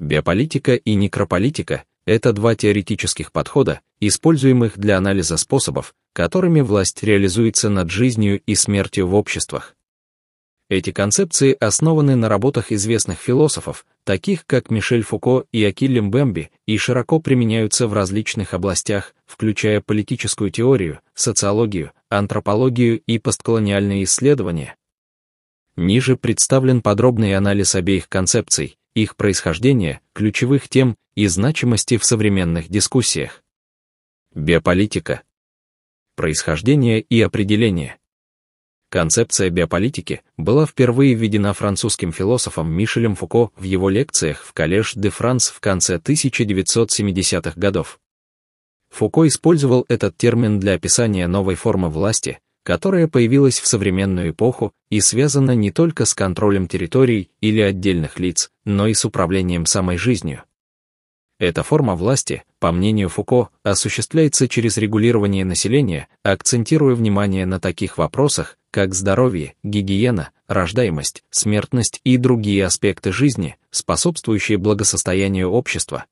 Биополитика и некрополитика — это два теоретических подхода, используемых для анализа способов, которыми власть реализуется над жизнью и смертью в обществах. Эти концепции основаны на работах известных философов, таких как Мишель Фуко и Акиль Бэмби, и широко применяются в различных областях, включая политическую теорию, социологию, антропологию и постколониальные исследования. Ниже представлен подробный анализ обеих концепций, их происхождения, ключевых тем и значимости в современных дискуссиях. Биополитика. Происхождение и определение. Концепция биополитики была впервые введена французским философом Мишелем Фуко в его лекциях в Коллеж де Франс в конце 1970-х годов. Фуко использовал этот термин для описания новой формы власти, которая появилась в современную эпоху и связана не только с контролем территорий или отдельных лиц, но и с управлением самой жизнью. Эта форма власти, по мнению Фуко, осуществляется через регулирование населения, акцентируя внимание на таких вопросах, как здоровье, гигиена, рождаемость, смертность и другие аспекты жизни, способствующие благосостоянию общества.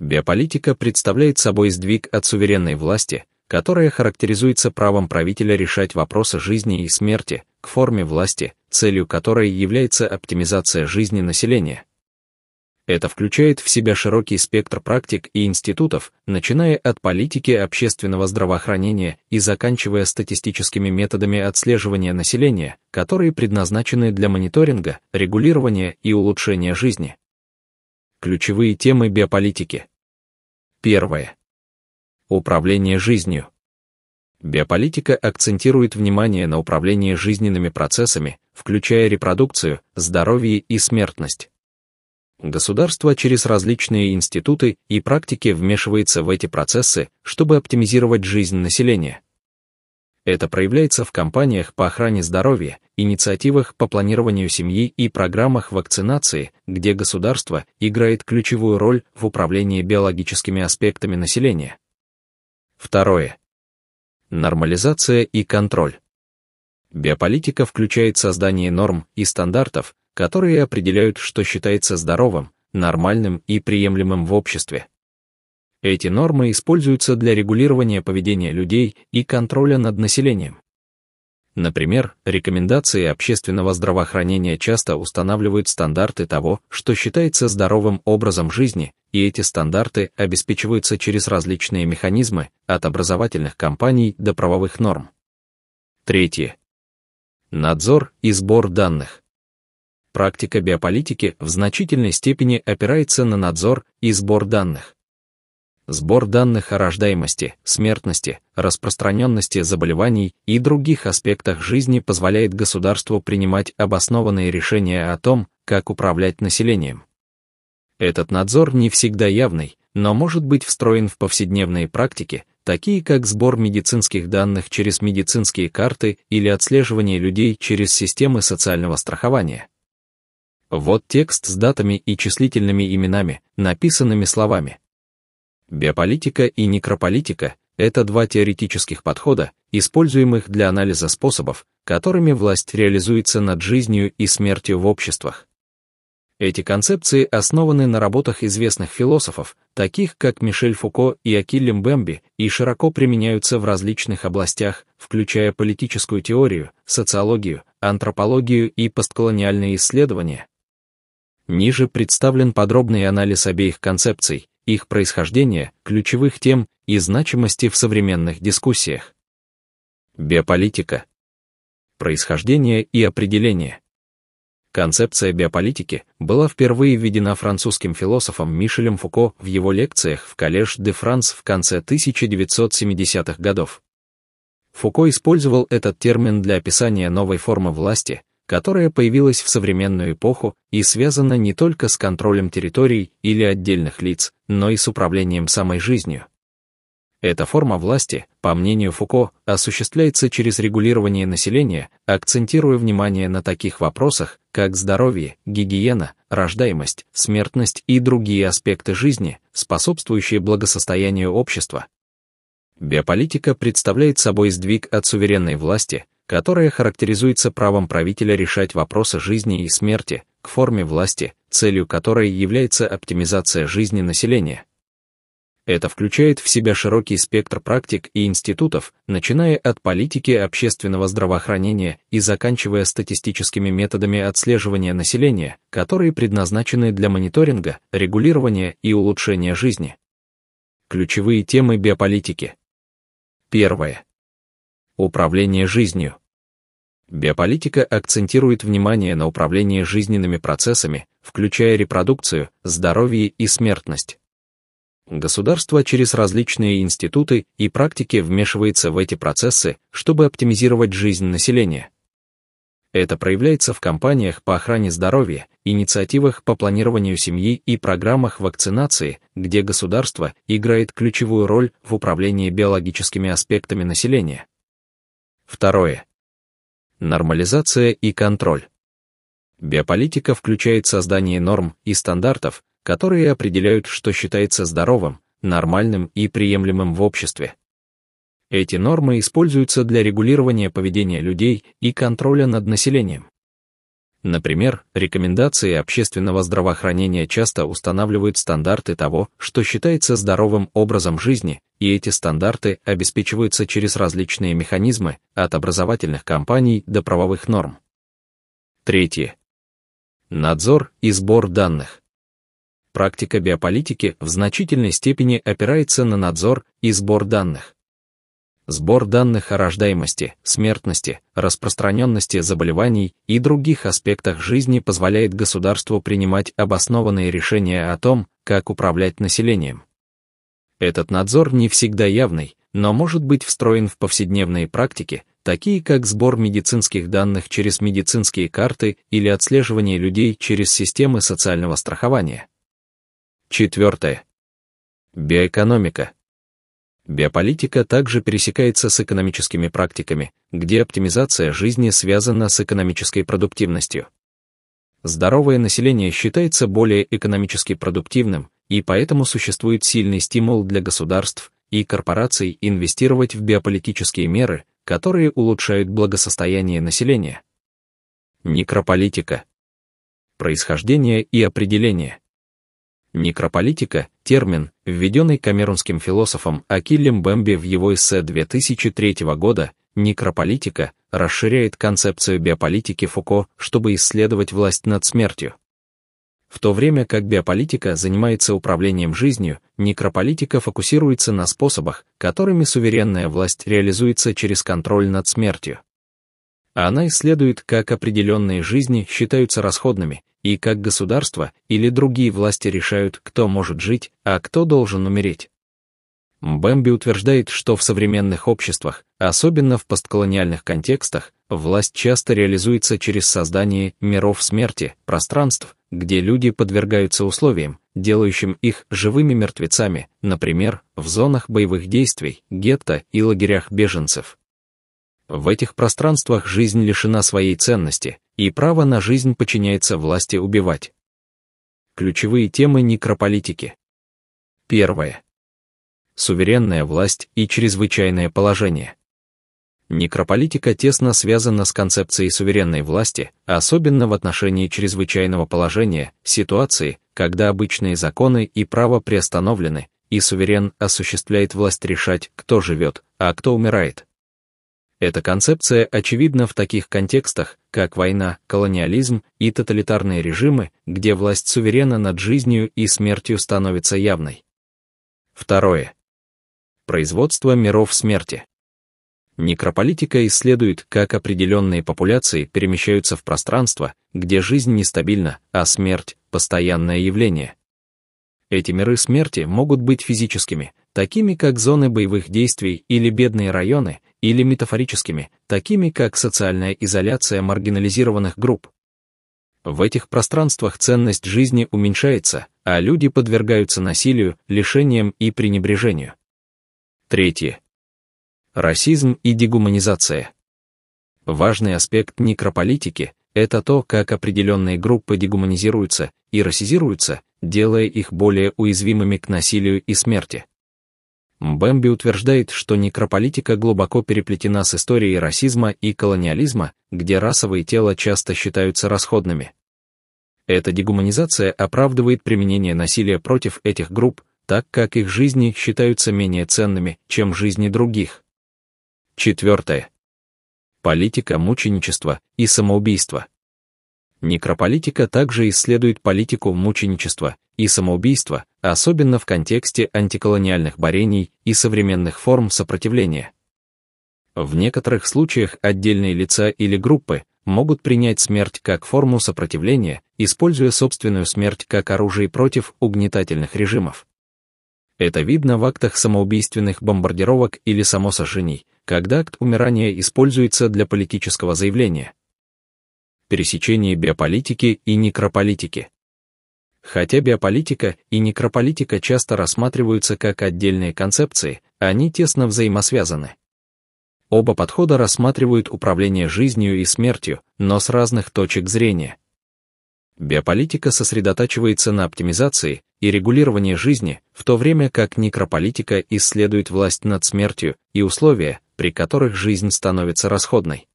Биополитика представляет собой сдвиг от суверенной власти которая характеризуется правом правителя решать вопросы жизни и смерти к форме власти, целью которой является оптимизация жизни населения. Это включает в себя широкий спектр практик и институтов, начиная от политики общественного здравоохранения и заканчивая статистическими методами отслеживания населения, которые предназначены для мониторинга, регулирования и улучшения жизни. Ключевые темы биополитики. Первое. Управление жизнью. Биополитика акцентирует внимание на управлении жизненными процессами, включая репродукцию, здоровье и смертность. Государство через различные институты и практики вмешивается в эти процессы, чтобы оптимизировать жизнь населения. Это проявляется в кампаниях по охране здоровья, инициативах по планированию семьи и программах вакцинации, где государство играет ключевую роль в управлении биологическими аспектами населения. Второе. Нормализация и контроль. Биополитика включает создание норм и стандартов, которые определяют, что считается здоровым, нормальным и приемлемым в обществе. Эти нормы используются для регулирования поведения людей и контроля над населением. Например, рекомендации общественного здравоохранения часто устанавливают стандарты того, что считается здоровым образом жизни, и эти стандарты обеспечиваются через различные механизмы, от образовательных кампаний до правовых норм. Третье. Надзор и сбор данных. Практика биополитики в значительной степени опирается на надзор и сбор данных сбор данных о рождаемости, смертности, распространенности заболеваний и других аспектах жизни позволяет государству принимать обоснованные решения о том, как управлять населением. Этот надзор не всегда явный, но может быть встроен в повседневные практики, такие как сбор медицинских данных через медицинские карты или отслеживание людей через системы социального страхования. Вот текст с датами и числительными именами, написанными словами, Биополитика и некрополитика — это два теоретических подхода, используемых для анализа способов, которыми власть реализуется над жизнью и смертью в обществах. Эти концепции основаны на работах известных философов, таких как Мишель Фуко и Акиль Бэмби, и широко применяются в различных областях, включая политическую теорию, социологию, антропологию и постколониальные исследования. Ниже представлен подробный анализ обеих концепций, их происхождения, ключевых тем и значимости в современных дискуссиях. Биополитика. Происхождение и определение. Концепция биополитики была впервые введена французским философом Мишелем Фуко в его лекциях в Коллеж де Франс в конце 1970-х годов. Фуко использовал этот термин для описания новой формы власти, которая появилась в современную эпоху и связана не только с контролем территорий или отдельных лиц, но и с управлением самой жизнью. Эта форма власти, по мнению Фуко, осуществляется через регулирование населения, акцентируя внимание на таких вопросах, как здоровье, гигиена, рождаемость, смертность и другие аспекты жизни, способствующие благосостоянию общества. Биополитика представляет собой сдвиг от суверенной власти которая характеризуется правом правителя решать вопросы жизни и смерти к форме власти, целью которой является оптимизация жизни населения. Это включает в себя широкий спектр практик и институтов, начиная от политики общественного здравоохранения и заканчивая статистическими методами отслеживания населения, которые предназначены для мониторинга, регулирования и улучшения жизни. Ключевые темы биополитики. Первое. Управление жизнью. Биополитика акцентирует внимание на управлении жизненными процессами, включая репродукцию, здоровье и смертность. Государство через различные институты и практики вмешивается в эти процессы, чтобы оптимизировать жизнь населения. Это проявляется в кампаниях по охране здоровья, инициативах по планированию семьи и программах вакцинации, где государство играет ключевую роль в управлении биологическими аспектами населения, Второе. Нормализация и контроль. Биополитика включает создание норм и стандартов, которые определяют, что считается здоровым, нормальным и приемлемым в обществе. Эти нормы используются для регулирования поведения людей и контроля над населением. Например, рекомендации общественного здравоохранения часто устанавливают стандарты того, что считается здоровым образом жизни, и эти стандарты обеспечиваются через различные механизмы от образовательных кампаний до правовых норм. Третье. Надзор и сбор данных. Практика биополитики в значительной степени опирается на надзор и сбор данных. Сбор данных о рождаемости, смертности, распространенности заболеваний и других аспектах жизни позволяет государству принимать обоснованные решения о том, как управлять населением. Этот надзор не всегда явный, но может быть встроен в повседневные практики, такие как сбор медицинских данных через медицинские карты или отслеживание людей через системы социального страхования. Четвертое. Биоэкономика. Биополитика также пересекается с экономическими практиками, где оптимизация жизни связана с экономической продуктивностью. Здоровое население считается более экономически продуктивным, и поэтому существует сильный стимул для государств и корпораций инвестировать в биополитические меры, которые улучшают благосостояние населения. Некрополитика. Происхождение и определение. Некрополитика – термин, введенный камерунским философом Акиллем Бэмби в его эссе 2003 года «Некрополитика» расширяет концепцию биополитики Фуко, чтобы исследовать власть над смертью. В то время как биополитика занимается управлением жизнью, некрополитика фокусируется на способах, которыми суверенная власть реализуется через контроль над смертью. Она исследует, как определенные жизни считаются расходными, и как государство или другие власти решают, кто может жить, а кто должен умереть. Бэмби утверждает, что в современных обществах, особенно в постколониальных контекстах, власть часто реализуется через создание миров смерти, пространств, где люди подвергаются условиям, делающим их живыми мертвецами, например, в зонах боевых действий, гетто и лагерях беженцев. В этих пространствах жизнь лишена своей ценности, и право на жизнь подчиняется власти убивать. Ключевые темы некрополитики. Первое. Суверенная власть и чрезвычайное положение. Некрополитика тесно связана с концепцией суверенной власти, особенно в отношении чрезвычайного положения, ситуации, когда обычные законы и право приостановлены, и суверен осуществляет власть решать, кто живет, а кто умирает. Эта концепция очевидна в таких контекстах, как война, колониализм и тоталитарные режимы, где власть суверена над жизнью и смертью становится явной. Второе. Производство миров смерти. Некрополитика исследует, как определенные популяции перемещаются в пространство, где жизнь нестабильна, а смерть — постоянное явление. Эти миры смерти могут быть физическими, такими как зоны боевых действий или бедные районы, или метафорическими, такими как социальная изоляция маргинализированных групп. В этих пространствах ценность жизни уменьшается, а люди подвергаются насилию, лишениям и пренебрежению. Третье расизм и дегуманизация. Важный аспект некрополитики — это то, как определенные группы дегуманизируются и расизируются, делая их более уязвимыми к насилию и смерти. Бэмби утверждает, что некрополитика глубоко переплетена с историей расизма и колониализма, где расовые тела часто считаются расходными. Эта дегуманизация оправдывает применение насилия против этих групп, так как их жизни считаются менее ценными, чем жизни других. Четвертое. Политика мученичества и самоубийства. Некрополитика также исследует политику мученичества и самоубийства, особенно в контексте антиколониальных борений и современных форм сопротивления. В некоторых случаях отдельные лица или группы могут принять смерть как форму сопротивления, используя собственную смерть как оружие против угнетательных режимов. Это видно в актах самоубийственных бомбардировок или самосожжений, когда акт умирания используется для политического заявления. Пересечение биополитики и некрополитики. Хотя биополитика и некрополитика часто рассматриваются как отдельные концепции, они тесно взаимосвязаны. Оба подхода рассматривают управление жизнью и смертью, но с разных точек зрения. Биополитика сосредотачивается на оптимизации и регулировании жизни, в то время как некрополитика исследует власть над смертью и условия, при которых жизнь становится расходной.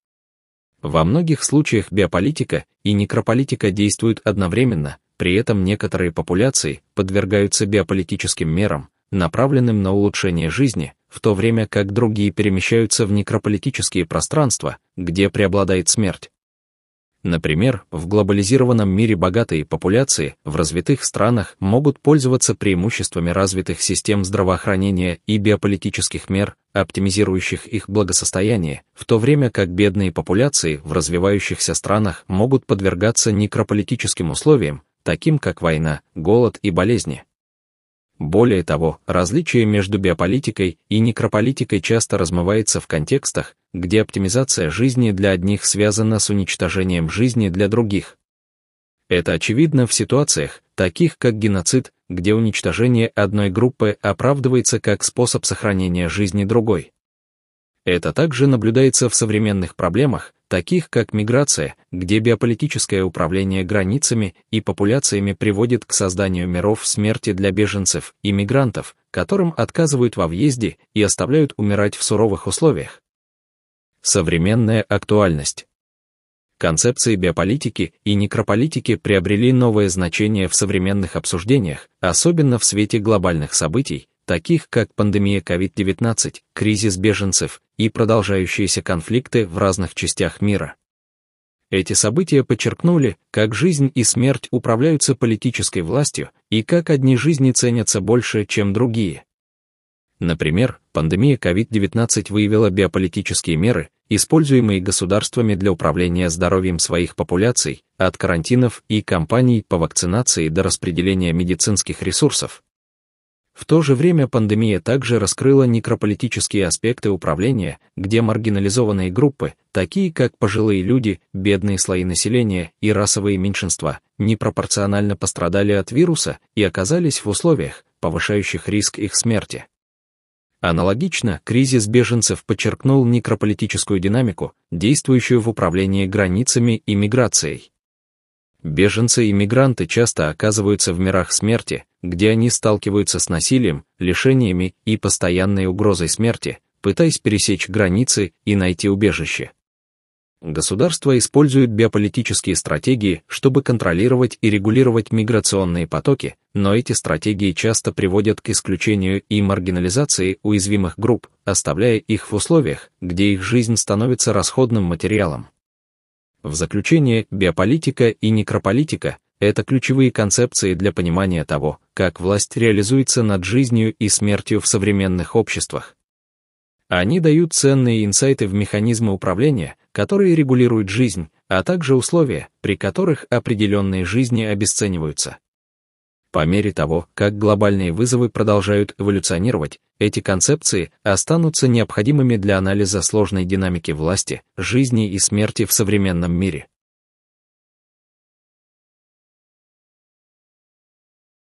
Во многих случаях биополитика и некрополитика действуют одновременно, при этом некоторые популяции подвергаются биополитическим мерам, направленным на улучшение жизни, в то время как другие перемещаются в некрополитические пространства, где преобладает смерть. Например, в глобализированном мире богатые популяции в развитых странах могут пользоваться преимуществами развитых систем здравоохранения и биополитических мер, оптимизирующих их благосостояние, в то время как бедные популяции в развивающихся странах могут подвергаться некрополитическим условиям, таким как война, голод и болезни. Более того, различие между биополитикой и некрополитикой часто размывается в контекстах, где оптимизация жизни для одних связана с уничтожением жизни для других. Это очевидно в ситуациях, таких как геноцид, где уничтожение одной группы оправдывается как способ сохранения жизни другой. Это также наблюдается в современных проблемах, таких как миграция, где биополитическое управление границами и популяциями приводит к созданию миров смерти для беженцев и мигрантов, которым отказывают во въезде и оставляют умирать в суровых условиях. Современная актуальность. Концепции биополитики и некрополитики приобрели новое значение в современных обсуждениях, особенно в свете глобальных событий, таких как пандемия COVID-19, кризис беженцев и продолжающиеся конфликты в разных частях мира. Эти события подчеркнули, как жизнь и смерть управляются политической властью и как одни жизни ценятся больше, чем другие. Например, пандемия COVID-19 выявила биополитические меры, используемые государствами для управления здоровьем своих популяций, от карантинов и кампаний по вакцинации до распределения медицинских ресурсов, в то же время пандемия также раскрыла некрополитические аспекты управления, где маргинализованные группы, такие как пожилые люди, бедные слои населения и расовые меньшинства, непропорционально пострадали от вируса и оказались в условиях, повышающих риск их смерти. Аналогично, кризис беженцев подчеркнул некрополитическую динамику, действующую в управлении границами и миграцией. Беженцы и мигранты часто оказываются в мирах смерти, где они сталкиваются с насилием, лишениями и постоянной угрозой смерти, пытаясь пересечь границы и найти убежище. Государства используют биополитические стратегии, чтобы контролировать и регулировать миграционные потоки, но эти стратегии часто приводят к исключению и маргинализации уязвимых групп, оставляя их в условиях, где их жизнь становится расходным материалом. В заключение, биополитика и некрополитика – это ключевые концепции для понимания того, как власть реализуется над жизнью и смертью в современных обществах. Они дают ценные инсайты в механизмы управления, которые регулируют жизнь, а также условия, при которых определенные жизни обесцениваются. По мере того, как глобальные вызовы продолжают эволюционировать, эти концепции останутся необходимыми для анализа сложной динамики власти, жизни и смерти в современном мире.